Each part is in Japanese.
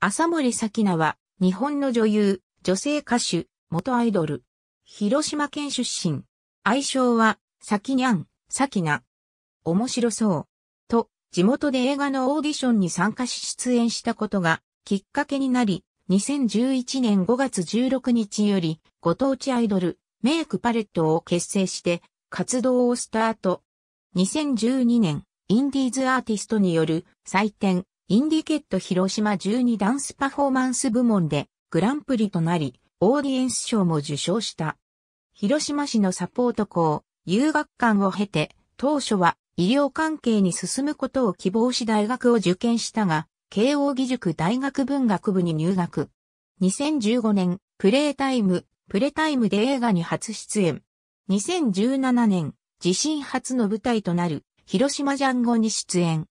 浅森咲菜は、日本の女優、女性歌手、元アイドル。広島県出身。愛称は、咲にゃん、咲菜。面白そう。と、地元で映画のオーディションに参加し出演したことが、きっかけになり、2011年5月16日より、ご当地アイドル、メイクパレットを結成して、活動をスタート。2012年、インディーズアーティストによる祭典、インディケット広島12ダンスパフォーマンス部門でグランプリとなり、オーディエンス賞も受賞した。広島市のサポート校、遊学館を経て、当初は医療関係に進むことを希望し大学を受験したが、慶応義塾大学文学部に入学。2015年、プレイタイム、プレタイムで映画に初出演。2017年、自身初の舞台となる、広島ジャンゴに出演。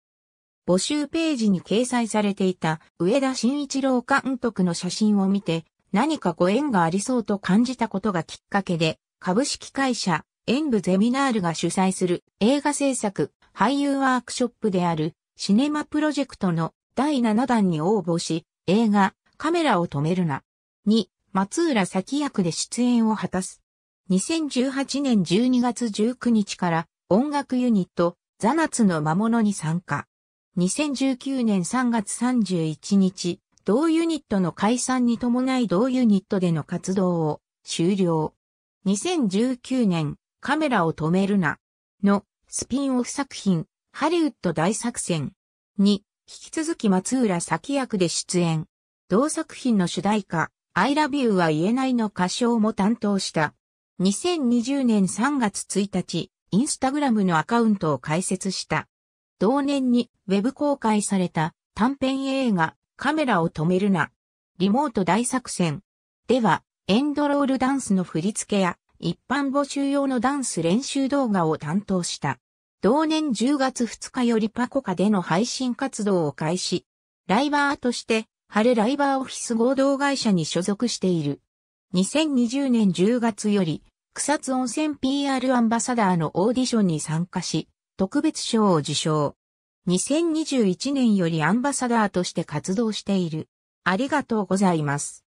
募集ページに掲載されていた上田慎一郎監督の写真を見て何かご縁がありそうと感じたことがきっかけで株式会社演舞ゼミナールが主催する映画制作俳優ワークショップであるシネマプロジェクトの第7弾に応募し映画カメラを止めるなに松浦咲役で出演を果たす。2018年12月19日から音楽ユニットザナツの魔物に参加。2019年3月31日、同ユニットの解散に伴い同ユニットでの活動を終了。2019年、カメラを止めるな、のスピンオフ作品、ハリウッド大作戦に、引き続き松浦咲役で出演。同作品の主題歌、I love you は言えないの歌唱も担当した。2020年3月1日、インスタグラムのアカウントを開設した。同年にウェブ公開された短編映画カメラを止めるな。リモート大作戦。では、エンドロールダンスの振り付けや一般募集用のダンス練習動画を担当した。同年10月2日よりパコカでの配信活動を開始。ライバーとして、春ライバーオフィス合同会社に所属している。2020年10月より、草津温泉 PR アンバサダーのオーディションに参加し、特別賞を受賞。2021年よりアンバサダーとして活動している。ありがとうございます。